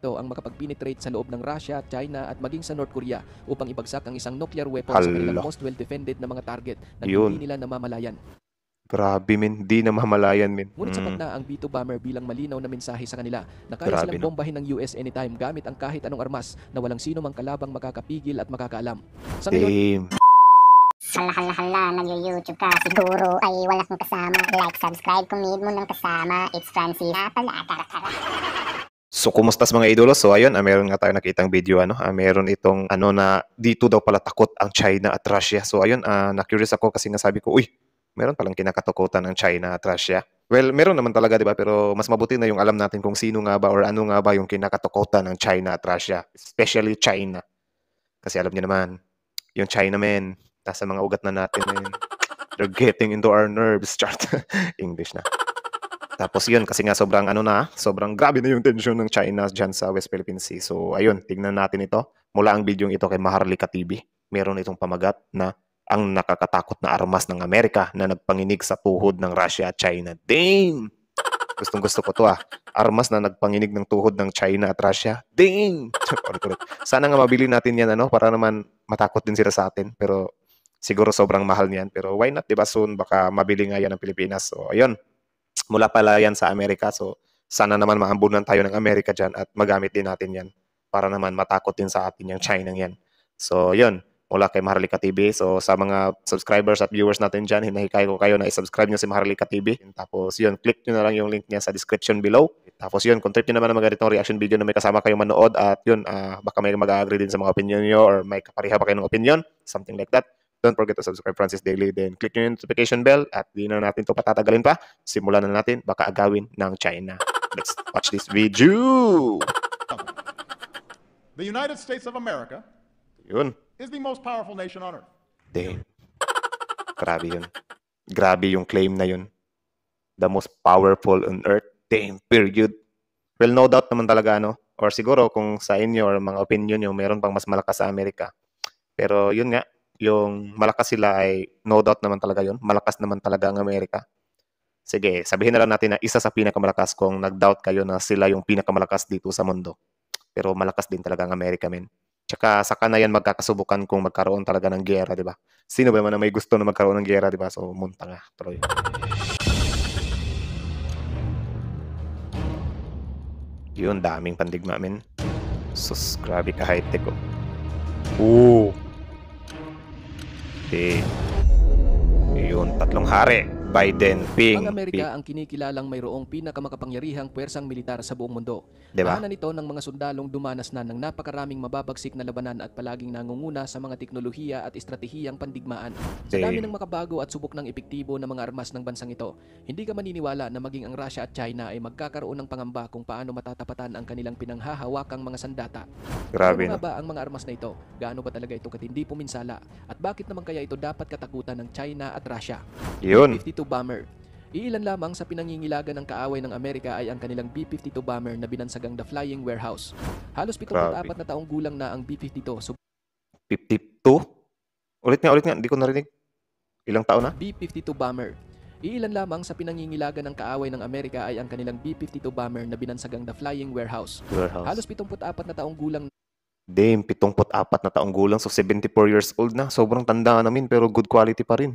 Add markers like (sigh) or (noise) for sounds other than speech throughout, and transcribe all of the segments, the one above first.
ito ang makapag-penetrate sa loob ng Russia, China at maging sa North Korea upang ibagsak ang isang nuclear weapon Hala. sa kanilang most well-defended na mga target na hindi nila namamalayan. Grabe min, di namamalayan min. Ngunit sapat mm. na ang B-2 bomber bilang malinaw na mensahe sa kanila na kaya Grabe silang no. bombahin ng US anytime gamit ang kahit anong armas na walang sino mang kalabang makakapigil at makakaalam. Sa ngayon, Damn. Hala-hala-hala, nag-YouTube ka siguro ay wala kang kasama. Like, subscribe, kung need mo ng kasama. It's Francis. Nga pala, karakara. So, kumusta mga idolo? So, ayun, ah, meron nga tayo nakitang video, ano? Ah, meron itong, ano, na dito daw pala takot ang China at Russia. So, ayun, ah, na-curious ako kasi nasabi ko, uy, meron palang kinakatakutan ng China at Russia. Well, meron naman talaga, di ba? Pero mas mabuti na yung alam natin kung sino nga ba or ano nga ba yung kinakatakutan ng China at Russia. Especially China. Kasi alam niyo naman, yung China men, nasa mga ugat na natin men. Eh, they're getting into our nerves. (laughs) Chart. English na. Tapos yun, kasi nga sobrang ano na, sobrang grabe na yung tension ng China dyan sa West Philippine Sea. So ayun, tingnan natin ito. Mula ang video ito kay Maharlika TV, meron itong pamagat na ang nakakatakot na armas ng Amerika na nagpanginig sa tuhod ng Russia at China. Dang! Gustong gusto ko to ah. Armas na nagpanginig ng tuhod ng China at Russia. Ding! (laughs) Sana nga mabili natin yan ano para naman matakot din sila sa atin. Pero siguro sobrang mahal niyan. Pero why not? Diba soon baka mabili nga yan ng Pilipinas. So ayun, mula pala yan sa Amerika. So, sana naman maambunan tayo ng Amerika dyan at magamit din natin yan para naman matakot din sa atin yung China yan. So, yun. Mula kay Maharlika TV. So, sa mga subscribers at viewers natin dyan, hinahikay ko kayo na i-subscribe nyo si Maharlika TV. Tapos, yun. Click nyo na lang yung link niya sa description below. Tapos, yun. Kung trip nyo naman ng mga ganitong reaction video na may kasama kayo manood at yun, uh, baka may mag-agree din sa mga opinion nyo or may kapariha pa kayo ng opinion. Something like that. Don't forget to subscribe Francis Daily. Then click yung notification bell at di na natin to patatagalin pa. Simulan na natin. Baka agawin ng China. Let's watch this video. The United States of America yun. is the most powerful nation on earth. Damn. Grabe yun. Grabe yung claim na yun. The most powerful on earth. Damn, period. Well, no doubt naman talaga, no? Or siguro kung sa inyo or mga opinion nyo, meron pang mas malakas sa Amerika. Pero yun nga, yung malakas sila ay no doubt naman talaga yon Malakas naman talaga ang Amerika. Sige, sabihin na lang natin na isa sa pinakamalakas kung nag-doubt kayo na sila yung pinakamalakas dito sa mundo. Pero malakas din talaga ang Amerika, men. Tsaka saka na yan magkakasubukan kung magkaroon talaga ng gera, di ba? Sino ba naman na may gusto na magkaroon ng gera, di ba? So, munta nga, tuloy. Yun, daming pandigma, men. Sus, grabe ka high-tech, oh. Ooh si yun tatlong hari Biden, Ping. Ang Amerika ang kinikilalang mayroong pinakamakapangyarihang puwersang militar sa buong mundo. Diba? Nahanan ito ng mga sundalong dumanas na ng napakaraming mababagsik na labanan at palaging nangunguna sa mga teknolohiya at estratehiyang pandigmaan. Sa dami ng makabago at subok ng epektibo ng mga armas ng bansang ito, hindi ka maniniwala na maging ang Russia at China ay magkakaroon ng pangamba kung paano matatapatan ang kanilang pinanghahawakang mga sandata. Grabe ano ba ang mga armas na ito? Gaano ba talaga ito katindi puminsala? At bakit naman kaya ito dapat katakutan ng China at Russia? Yun. B-52 bomber. Iilan lamang sa pinangingilagan ng kaaway ng Amerika ay ang kanilang B-52 bomber na binansagang The Flying Warehouse. Halos 74 na taong gulang na ang B-52. So 52? Ulit nga, ulit nga. Hindi ko narinig. Ilang taon na? B-52 bomber. Iilan lamang sa pinangingilagan ng kaaway ng Amerika ay ang kanilang B-52 bomber na binansagang The Flying Warehouse. Warehouse. Halos 74 na taong gulang Damn, 74 na taong gulang so 74 years old na. Sobrang tanda namin pero good quality pa rin.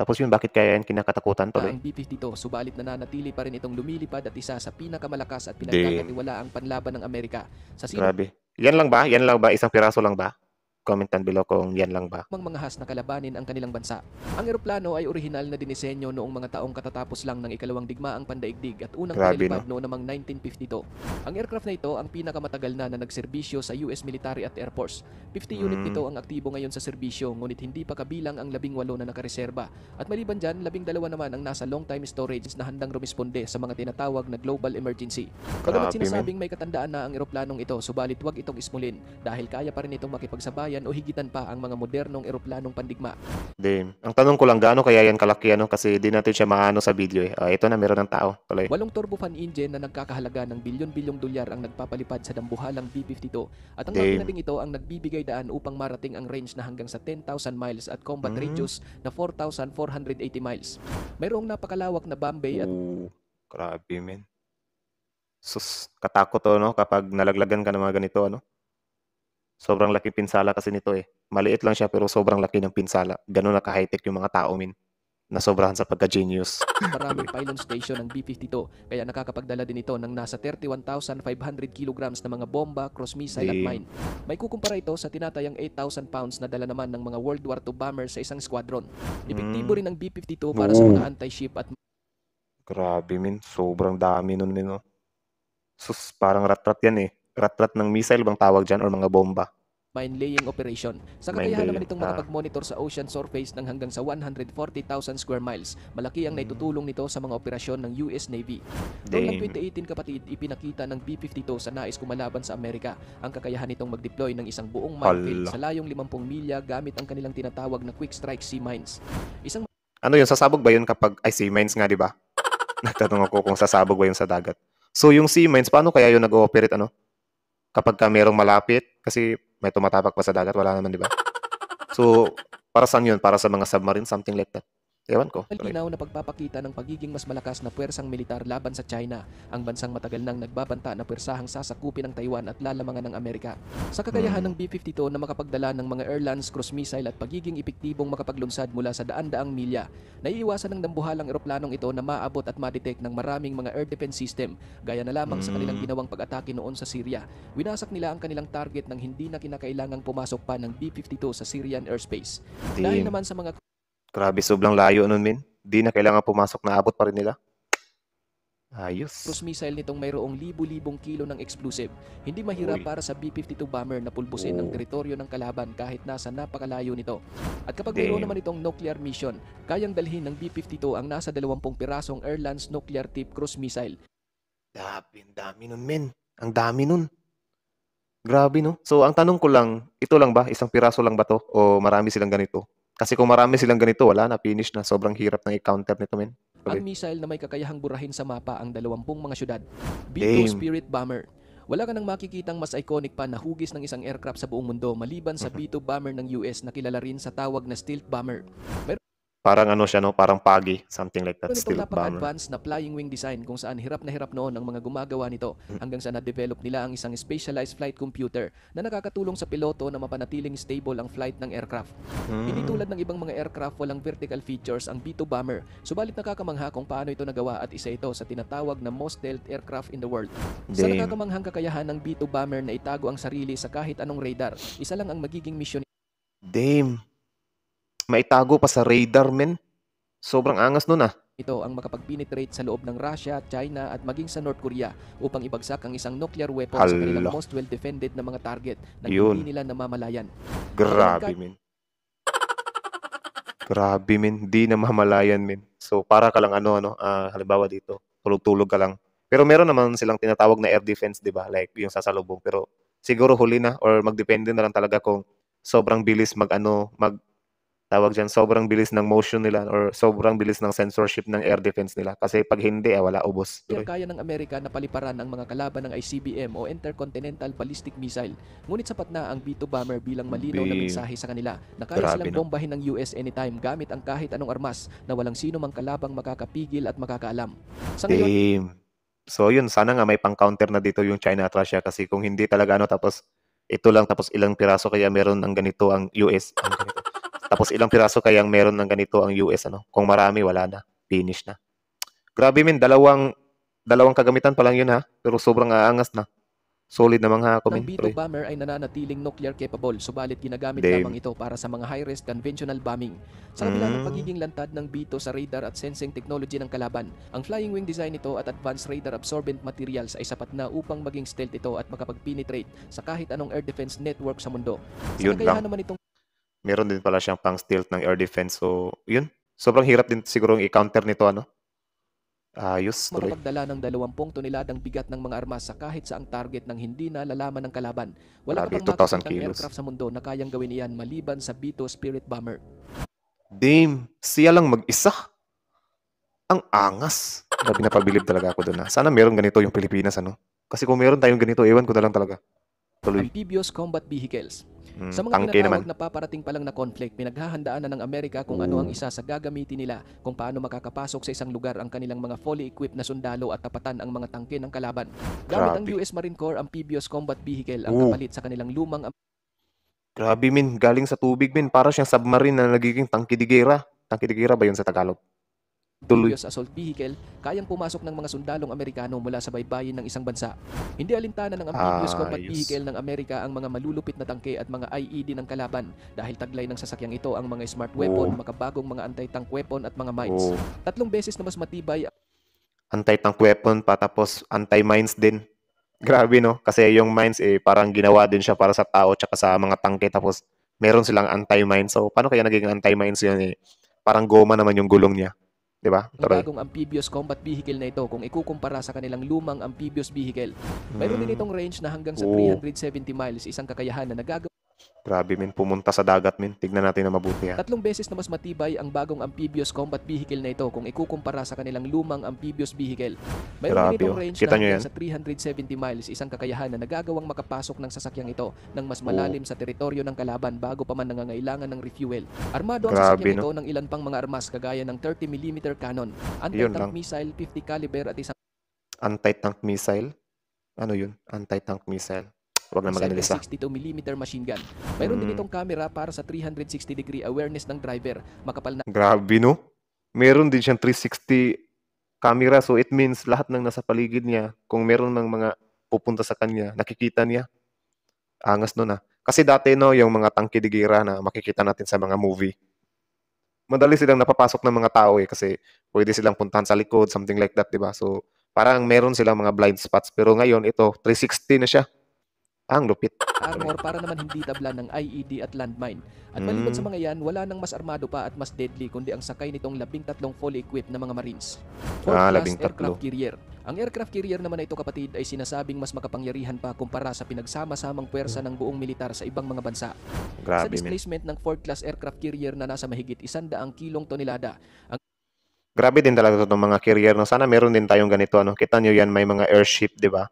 Tapos yun, bakit kaya yan kinakatakutan tuloy? Ang B-52, subalit nananatili pa rin itong lumilipad at isa sa pinakamalakas at ang panlaban ng Amerika. Sa sino... Grabe. Yan lang ba? Yan lang ba? Isang piraso lang ba? Comment down below kung yan lang ba. Mang mga has na kalabanin ang kanilang bansa. Ang eroplano ay orihinal na dinisenyo noong mga taong katatapos lang ng ikalawang digmaang pandaigdig at unang Grabe, no? noong namang 1952. Ang aircraft na ito ang pinakamatagal na na nagserbisyo sa US Military at Air Force. 50 mm. unit nito ang aktibo ngayon sa serbisyo ngunit hindi pa kabilang ang labing walo na nakareserba. At maliban dyan, labing dalawa naman ang nasa long-time storage na handang rumisponde sa mga tinatawag na global emergency. Pagamat sinasabing may katandaan na ang eroplanong ito subalit wag itong ismulin dahil kaya pa rin itong makipagsabay kabayan o higitan pa ang mga modernong eroplanong pandigma. Damn. Ang tanong ko lang, gaano kaya yan kalaki ano? Kasi di natin siya maano sa video eh. Uh, ito na, meron ng tao. Tuloy. Walong turbofan engine na nagkakahalaga ng bilyon-bilyong dolyar ang nagpapalipad sa dambuhalang B-52 at ang Damn. mga ito ang nagbibigay daan upang marating ang range na hanggang sa 10,000 miles at combat mm. radius na 4,480 miles. Mayroong napakalawak na bomb bay at... Ooh, grabe, men. Sus, katakot to, no? Kapag nalaglagan ka ng mga ganito, ano? Sobrang laki pinsala kasi nito eh. Maliit lang siya pero sobrang laki ng pinsala. Ganun na ka-high-tech yung mga tao, min na sobrahan sa pagka-genius. (laughs) Maraming pylon station ng B-52 kaya nakakapagdala din ito ng nasa 31,500 kilograms na mga bomba, cross missile Damn. at mine. May kukumpara ito sa tinatayang 8,000 pounds na dala naman ng mga World War II bomber sa isang squadron. Epektibo mm. rin ang B-52 para no. sa mga anti-ship at... Grabe min, sobrang dami nun min. Oh. Sus, parang rat-rat yan eh rat-rat ng missile bang tawag dyan or mga bomba? mine laying operation. Sa kakayahan naman itong makapag-monitor ah. sa ocean surface ng hanggang sa 140,000 square miles. Malaki ang hmm. naitutulong nito sa mga operasyon ng US Navy. Noong 2018 kapatid, ipinakita ng B-52 sa nais kumalaban sa Amerika ang kakayahan nitong mag-deploy ng isang buong minefield sa layong 50 milya gamit ang kanilang tinatawag na quick strike sea mines. Isang Ano yun, sasabog ba yun kapag ay sea mines nga, di ba? (laughs) Nagtatanong ako kung sasabog ba yun sa dagat. So yung sea mines, paano kaya yun nag-ooperate ano? kapag ka merong malapit kasi may tumatapak pa sa dagat, wala naman, di ba? So, para saan yun? Para sa mga submarine, something like that. Ewan ko. Malinaw na pagpapakita ng pagiging mas malakas na puwersang militar laban sa China, ang bansang matagal nang nagbabanta na puwersahang sasakupin ng Taiwan at lalamangan ng Amerika. Sa kakayahan hmm. ng B-52 na makapagdala ng mga airlines, cruise missile at pagiging epektibong makapaglunsad mula sa daan-daang milya, naiiwasan ng dambuhalang eroplanong ito na maabot at madetect ng maraming mga air defense system, gaya na lamang hmm. sa kanilang mm. ginawang pag-atake noon sa Syria. Winasak nila ang kanilang target nang hindi na kinakailangang pumasok pa ng B-52 sa Syrian airspace. Dahil naman sa mga Grabe, sobrang layo nun, min. Di na kailangan pumasok na abot pa rin nila. Ayos. Cruise missile nitong mayroong libu-libong kilo ng explosive. Hindi mahirap Uy. para sa B-52 bomber na pulbusin oh. ang teritoryo ng kalaban kahit nasa napakalayo nito. At kapag Damn. mayroon naman itong nuclear mission, kayang dalhin ng B-52 ang nasa 20 pirasong Airlands nuclear tip cruise missile. Dabi, dami nun, men. Ang dami nun. Grabe, no? So, ang tanong ko lang, ito lang ba? Isang piraso lang ba to? O marami silang ganito? Kasi kung marami silang ganito, wala na, finish na. Sobrang hirap ng i-counter nito, men. Okay. Ang missile na may kakayahang burahin sa mapa ang 20 mga syudad. B-2 Spirit Bomber. Wala ka nang makikitang mas iconic pa na hugis ng isang aircraft sa buong mundo maliban sa B-2 bomber ng US na kilala rin sa tawag na stealth bomber. Mer Parang ano siya, no? Parang pagi, something like that. Ito ano Still napaka-advanced na flying wing design kung saan hirap na hirap noon ang mga gumagawa nito mm. hanggang sa na-develop nila ang isang specialized flight computer na nakakatulong sa piloto na mapanatiling stable ang flight ng aircraft. Hmm. Hindi tulad ng ibang mga aircraft walang vertical features ang B-2 bomber, subalit nakakamangha kung paano ito nagawa at isa ito sa tinatawag na most stealth aircraft in the world. Damn. Sa nakakamanghang kakayahan ng B-2 bomber na itago ang sarili sa kahit anong radar, isa lang ang magiging mission. Damn maitago pa sa radar, men. Sobrang angas nun ah. Ito ang makapag-penetrate sa loob ng Russia, China at maging sa North Korea upang ibagsak ang isang nuclear weapon Hala. sa kanilang most well-defended na mga target na hindi nila namamalayan. Grabe, men. Grabe, men. Di namamalayan, men. So, para ka lang ano, ano, uh, halimbawa dito, tulog-tulog ka lang. Pero meron naman silang tinatawag na air defense, di ba? Like, yung sasalubong. Pero siguro huli na or magdepende na lang talaga kung sobrang bilis mag ano, mag tawag dyan, sobrang bilis ng motion nila or sobrang bilis ng censorship ng air defense nila. Kasi pag hindi, eh, wala ubos. Tuloy. Kaya ng Amerika na paliparan ang mga kalaban ng ICBM o Intercontinental Ballistic Missile. Ngunit sapat na ang B-2 bomber bilang malinaw na mensahe sa kanila na kaya Grabe silang na. bombahin ng US anytime gamit ang kahit anong armas na walang sino mang kalabang makakapigil at makakaalam. Sa ngayon, Damn. So yun, sana nga may pang-counter na dito yung China at Russia kasi kung hindi talaga ano tapos ito lang tapos ilang piraso kaya meron ng ganito ang US. Ang ganito. Tapos ilang piraso kayang meron ng ganito ang US ano? Kung marami wala na, finish na. Grabe min, dalawang dalawang kagamitan pa lang yun ha, pero sobrang aangas na. Solid namang ha, comment. Ang B2 bomber ay nananatiling nuclear capable, subalit ginagamit Damn. lamang ito para sa mga high-risk conventional bombing. Sa kabila mm. ng hmm. pagiging lantad ng B2 sa radar at sensing technology ng kalaban, ang flying wing design nito at advanced radar absorbent materials ay sapat na upang maging stealth ito at makapag-penetrate sa kahit anong air defense network sa mundo. Sa Yun lang. naman itong meron din pala siyang pang stealth ng air defense. So, yun. Sobrang hirap din siguro yung i-counter nito, ano? Ayos, tuloy. Makapagdala ng 20 toneladang bigat ng mga armas sa kahit sa ang target ng hindi nalalaman ng kalaban. Wala Grabe, ka pang ng aircraft sa mundo na kayang gawin iyan maliban sa Bito Spirit Bomber. Damn, siya lang mag-isa. Ang angas. Grabe na pabilib talaga ako doon. Ha? Ah. Sana meron ganito yung Pilipinas, ano? Kasi kung meron tayong ganito, ewan ko na lang talaga. Tuloy. Amphibious Combat Vehicles. Mm, sa mga pinatawag na paparating pa lang na conflict, pinaghahandaan na ng Amerika kung ano ang isa sa gagamitin nila, kung paano makakapasok sa isang lugar ang kanilang mga fully equipped na sundalo at tapatan ang mga tangke ng kalaban. Gamit ang US Marine Corps ang Amphibious Combat Vehicle ang Oo. kapalit sa kanilang lumang Grabe min, galing sa tubig min, para siyang submarine na nagiging tangke Tangke de gera. de gera ba yun sa Tagalog? Tuloy. assault vehicle, kayang pumasok ng mga sundalong Amerikano mula sa baybayin ng isang bansa. Hindi alintana ng amphibious ah, combat yes. vehicle ng Amerika ang mga malulupit na tangke at mga IED ng kalaban dahil taglay ng sasakyang ito ang mga smart weapon, oh. makabagong mga anti-tank weapon at mga mines. Oh. Tatlong beses na mas matibay anti-tank weapon patapos anti-mines din. Grabe no, kasi yung mines eh parang ginawa din siya para sa tao tsaka sa mga tangke tapos meron silang anti mine So paano kaya naging anti-mines yun eh? Parang goma naman yung gulong niya. Diba? ba? Ang bagong amphibious combat vehicle na ito kung ikukumpara sa kanilang lumang amphibious vehicle. Mayroon din hmm. itong range na hanggang sa 370 miles, isang kakayahan na nagagawa Grabe min, pumunta sa dagat min. Tignan natin na mabuti yan. Ah. Tatlong beses na mas matibay ang bagong amphibious combat vehicle na ito kung ikukumpara sa kanilang lumang amphibious vehicle. Mayroon Grabe, oh. range Kita na sa 370 miles, isang kakayahan na nagagawang makapasok ng sasakyang ito ng mas malalim oh. sa teritoryo ng kalaban bago pa man nangangailangan ng refuel. Armado ang Grabe, sasakyang no? ito ng ilan pang mga armas kagaya ng 30mm cannon, anti-tank missile 50 caliber at isang anti-tank missile. Ano yun? Anti-tank missile. Huwag na mag-analisa. 62mm machine gun. Mayroon mm. din itong camera para sa 360 degree awareness ng driver. Makapal na... Grabe no? Meron din siyang 360 camera so it means lahat ng nasa paligid niya kung meron ng mga pupunta sa kanya, nakikita niya. Angas no na. Ah. Kasi dati no, yung mga tangke de gera na makikita natin sa mga movie. Madali silang napapasok ng mga tao eh kasi pwede silang puntahan sa likod, something like that, 'di ba? So, parang meron silang mga blind spots pero ngayon ito 360 na siya. Ang lupit. Armor para naman hindi tabla ng IED at landmine. At maliban mm. sa hmm. mga yan, wala nang mas armado pa at mas deadly kundi ang sakay nitong labing tatlong fully equipped na mga marines. Fourth ah, class aircraft carrier. Ang aircraft carrier naman na ito kapatid ay sinasabing mas makapangyarihan pa kumpara sa pinagsama-samang puwersa ng buong militar sa ibang mga bansa. Grabe, sa displacement man. ng fourth class aircraft carrier na nasa mahigit isandaang kilong tonelada, ang Grabe din talaga 'to ng mga carrier. No? Sana meron din tayong ganito. Ano? Kita nyo yan, may mga airship, di ba?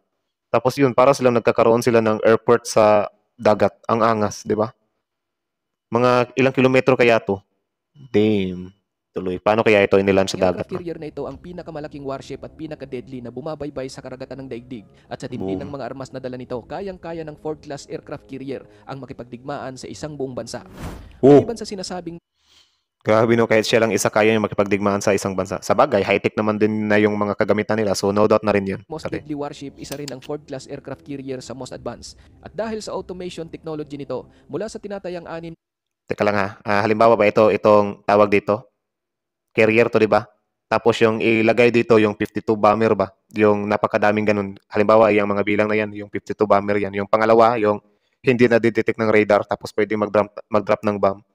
Tapos yun, para silang nagkakaroon sila ng airport sa dagat, ang angas, di ba? Mga ilang kilometro kaya to? Damn. Tuloy, paano kaya ito inilan sa dagat? Ang carrier na ito ang pinakamalaking warship at pinaka-deadly na bumabaybay sa karagatan ng daigdig at sa timdi ng mga armas na dala nito, kayang-kaya ng fourth class aircraft carrier ang makipagdigmaan sa isang buong bansa. Boom. Oh! Maliban sa sinasabing Grabe no, kahit siya lang isa kaya yung makipagdigmaan sa isang bansa. Sa bagay, high-tech naman din na yung mga kagamitan nila, so no doubt na rin yun. Most Sorry. deadly warship, isa rin ang fourth class aircraft carrier sa most advanced. At dahil sa automation technology nito, mula sa tinatayang anim... Teka lang ha, ah, halimbawa ba ito, itong tawag dito? Carrier to, di ba? Tapos yung ilagay dito, yung 52 bomber ba? Yung napakadaming ganun. Halimbawa, yung mga bilang na yan, yung 52 bomber yan. Yung pangalawa, yung hindi na detect ng radar, tapos pwede mag-drop, mag-drop ng bomb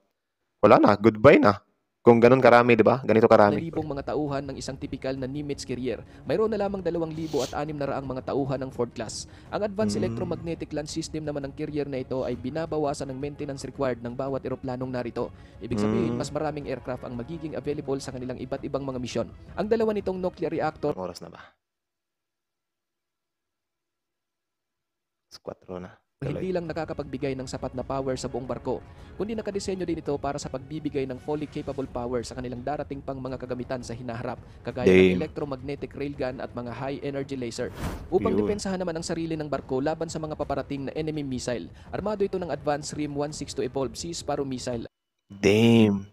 wala na, goodbye na. Kung ganun karami, di ba? Ganito karami. Libong mga tauhan ng isang typical na Nimitz carrier. Mayroon na lamang at 2,600 raang mga tauhan ng Ford class. Ang advanced mm. electromagnetic land system naman ng carrier na ito ay binabawasan ng maintenance required ng bawat eroplanong narito. Ibig sabihin, mm. mas maraming aircraft ang magiging available sa kanilang iba't ibang mga misyon. Ang dalawa nitong nuclear reactor... Ang oras na ba? 4 na. Tuloy. hindi lang nakakapagbigay ng sapat na power sa buong barko, kundi nakadesenyo din ito para sa pagbibigay ng fully capable power sa kanilang darating pang mga kagamitan sa hinaharap, kagaya Damn. ng electromagnetic railgun at mga high-energy laser. Upang Yun. depensahan naman ang sarili ng barko laban sa mga paparating na enemy missile, armado ito ng Advanced Rim 162 Evolved Sea Sparrow Missile. Damn!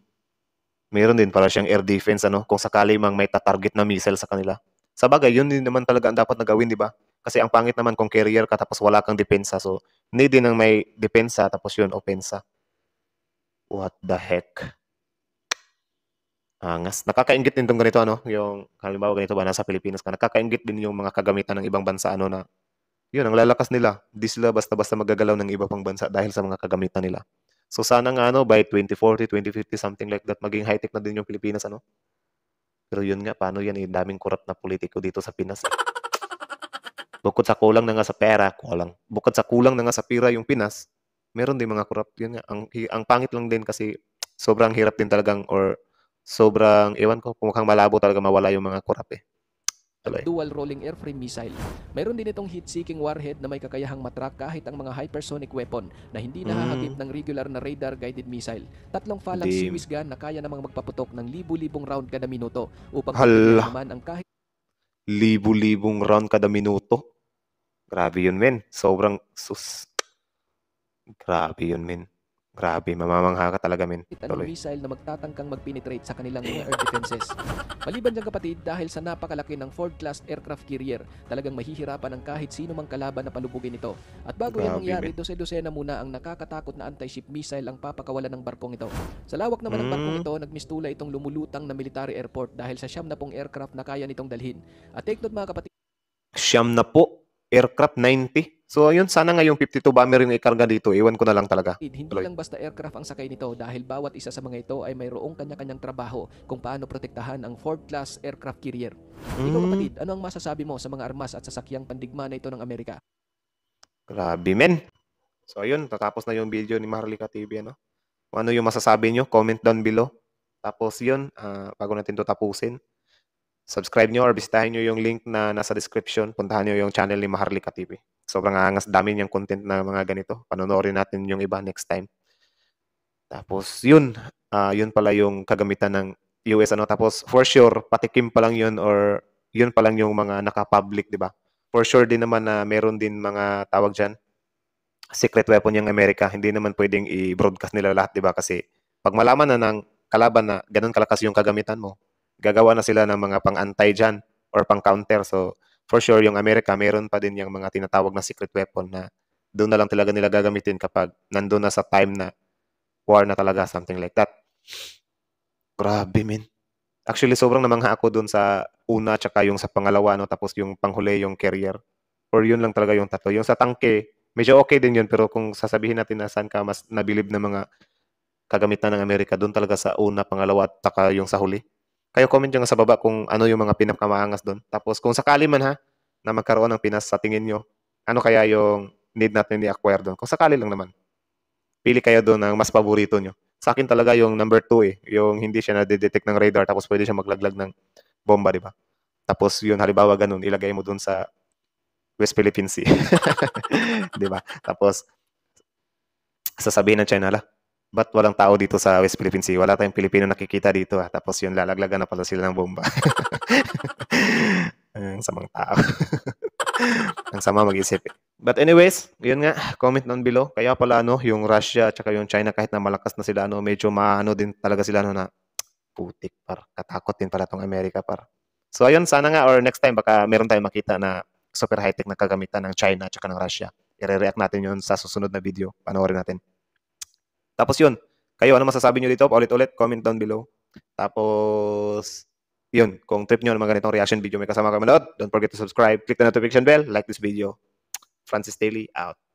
Meron din para siyang air defense ano, kung sakali mang may tatarget na missile sa kanila. Sa bagay, yun din naman talaga ang dapat na gawin, di ba? Kasi ang pangit naman kung carrier ka tapos wala kang depensa. So, hindi din ng may depensa tapos yun, opensa. What the heck? Angas. Nakakaingit din tong ganito, ano? Yung, halimbawa ganito ba, nasa Pilipinas ka. Nakakaingit din yung mga kagamitan ng ibang bansa, ano na, yun, ang lalakas nila. Di sila basta-basta magagalaw ng iba pang bansa dahil sa mga kagamitan nila. So sana nga, ano, by 2040, 2050, something like that, maging high-tech na din yung Pilipinas, ano? Pero yun nga, paano yan? Eh, daming corrupt na politiko dito sa Pinas. Eh. Bukod sa kulang na nga sa pera, kulang. Bukod sa kulang na nga sa pira yung Pinas, meron din mga corrupt. Yun nga. Ang, ang pangit lang din kasi sobrang hirap din talagang or sobrang, ewan ko, mukhang malabo talaga mawala yung mga corrupt eh. Tuloy. dual rolling airframe missile. Meron din itong heat-seeking warhead na may kakayahang matrack kahit ang mga hypersonic weapon na hindi hmm. nahahagip mm. ng regular na radar-guided missile. Tatlong phalanx Swiss gun na kaya namang magpaputok ng libu-libong round kada minuto upang naman ang kahit libu-libong round kada minuto. Grabe yun, men. Sobrang sus. Grabe yun, men. Grabe, mamamangha ka talaga, men. Ito ang missile na magtatangkang magpenetrate sa kanilang mga air defenses. Maliban dyan kapatid, dahil sa napakalaki ng Ford-class aircraft carrier, talagang mahihirapan ang kahit sino mang kalaban na palubugin ito. At bago Grabe, yan mangyari, dose-dosena muna ang nakakatakot na anti-ship missile ang papakawalan ng barkong ito. Sa lawak naman mm. ng barkong hmm. ito, nagmistula itong lumulutang na military airport dahil sa siyam na pong aircraft na kaya nitong dalhin. At take note mga kapatid. Siyam na po aircraft 90. So yun, sana ngayong 52 bomber yung ikarga dito. Iwan ko na lang talaga. Hindi Tuloy. lang basta aircraft ang sakay nito dahil bawat isa sa mga ito ay mayroong kanya-kanyang trabaho kung paano protektahan ang Ford-class aircraft carrier. Mm. Ikaw hmm. kapatid, ano ang masasabi mo sa mga armas at sasakyang pandigma na ito ng Amerika? Grabe men. So ayun, tatapos na yung video ni Maharlika TV. Ano? ano yung masasabi nyo, comment down below. Tapos yun, uh, bago natin ito tapusin, subscribe nyo or bisitahin nyo yung link na nasa description. Puntahan nyo yung channel ni Maharlika TV. Sobrang angas dami niyang content na mga ganito. Panonorin natin yung iba next time. Tapos yun, uh, yun pala yung kagamitan ng US ano. Tapos for sure, patikim pa lang yun or yun pa lang yung mga naka-public, di ba? For sure din naman na meron din mga tawag diyan secret weapon yung Amerika. Hindi naman pwedeng i-broadcast nila lahat, di ba? Kasi pag malaman na ng kalaban na ganun kalakas yung kagamitan mo, gagawa na sila ng mga pang-antay dyan or pang-counter. So, for sure, yung Amerika, meron pa din yung mga tinatawag na secret weapon na doon na lang talaga nila gagamitin kapag nandun na sa time na war na talaga, something like that. Grabe, min. Actually, sobrang namangha ako doon sa una tsaka yung sa pangalawa, no? tapos yung panghuli, yung carrier. Or yun lang talaga yung tatlo. Yung sa tangke, medyo okay din yun, pero kung sasabihin natin na saan ka mas nabilib na mga kagamitan ng Amerika, doon talaga sa una, pangalawa, at saka yung sa huli. Kayo comment nyo nga sa baba kung ano yung mga pinakamahangas doon. Tapos kung sakali man ha, na magkaroon ng Pinas sa tingin nyo, ano kaya yung need natin ni-acquire doon? Kung sakali lang naman. Pili kayo doon ng mas paborito nyo. Sa akin talaga yung number 2 eh. Yung hindi siya na-detect ng radar tapos pwede siya maglaglag ng bomba, di ba? Tapos yun, halimbawa ganun, ilagay mo doon sa West Philippine Sea. (laughs) di ba? Tapos, sasabihin ng China, la, ba't walang tao dito sa West Philippine Sea? Wala tayong Pilipino nakikita dito ha. Ah. Tapos yun, lalaglagan na pala sila ng bomba. (laughs) Ang samang tao. (laughs) Ang sama mag-isip. But anyways, yun nga, comment down below. Kaya pala ano, yung Russia at saka yung China kahit na malakas na sila ano, medyo maano din talaga sila ano na putik par katakot din pala tong Amerika par. So ayun, sana nga or next time baka meron tayong makita na super high-tech na kagamitan ng China at saka ng Russia. I-react natin yun sa susunod na video. Panoorin natin. Tapos yun, kayo, ano masasabi nyo dito? Paulit-ulit, comment down below. Tapos, yun, kung trip nyo ng ganitong reaction video, may kasama kayo manood. Don't forget to subscribe, click the notification bell, like this video. Francis Daily out.